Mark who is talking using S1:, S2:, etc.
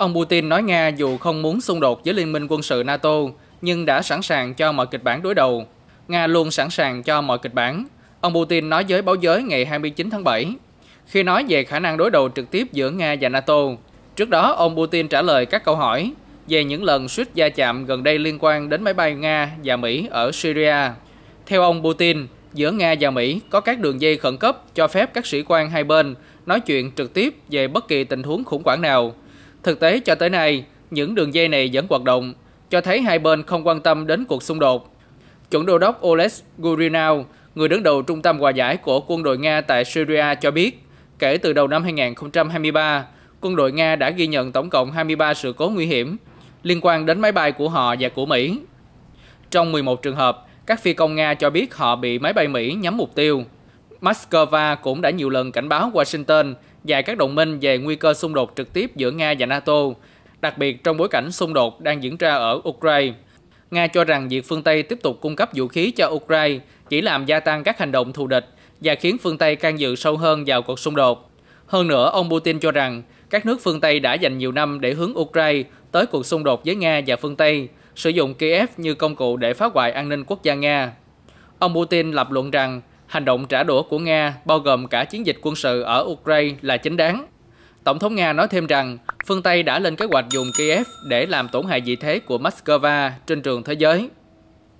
S1: Ông Putin nói Nga dù không muốn xung đột với Liên minh quân sự NATO, nhưng đã sẵn sàng cho mọi kịch bản đối đầu. Nga luôn sẵn sàng cho mọi kịch bản. Ông Putin nói với báo giới ngày 29 tháng 7. Khi nói về khả năng đối đầu trực tiếp giữa Nga và NATO, trước đó ông Putin trả lời các câu hỏi về những lần suýt gia chạm gần đây liên quan đến máy bay Nga và Mỹ ở Syria. Theo ông Putin, giữa Nga và Mỹ có các đường dây khẩn cấp cho phép các sĩ quan hai bên nói chuyện trực tiếp về bất kỳ tình huống khủng hoảng nào – Thực tế cho tới nay, những đường dây này vẫn hoạt động, cho thấy hai bên không quan tâm đến cuộc xung đột. Chuẩn đô đốc Oles Gurinau, người đứng đầu trung tâm hòa giải của quân đội Nga tại Syria cho biết, kể từ đầu năm 2023, quân đội Nga đã ghi nhận tổng cộng 23 sự cố nguy hiểm liên quan đến máy bay của họ và của Mỹ. Trong 11 trường hợp, các phi công Nga cho biết họ bị máy bay Mỹ nhắm mục tiêu. Moscow cũng đã nhiều lần cảnh báo Washington và các đồng minh về nguy cơ xung đột trực tiếp giữa Nga và NATO, đặc biệt trong bối cảnh xung đột đang diễn ra ở Ukraine. Nga cho rằng việc phương Tây tiếp tục cung cấp vũ khí cho Ukraine chỉ làm gia tăng các hành động thù địch và khiến phương Tây can dự sâu hơn vào cuộc xung đột. Hơn nữa, ông Putin cho rằng các nước phương Tây đã dành nhiều năm để hướng Ukraine tới cuộc xung đột với Nga và phương Tây, sử dụng Kiev như công cụ để phá hoại an ninh quốc gia Nga. Ông Putin lập luận rằng hành động trả đũa của Nga bao gồm cả chiến dịch quân sự ở Ukraine là chính đáng. Tổng thống Nga nói thêm rằng, phương Tây đã lên kế hoạch dùng Kiev để làm tổn hại vị thế của Moscow trên trường thế giới.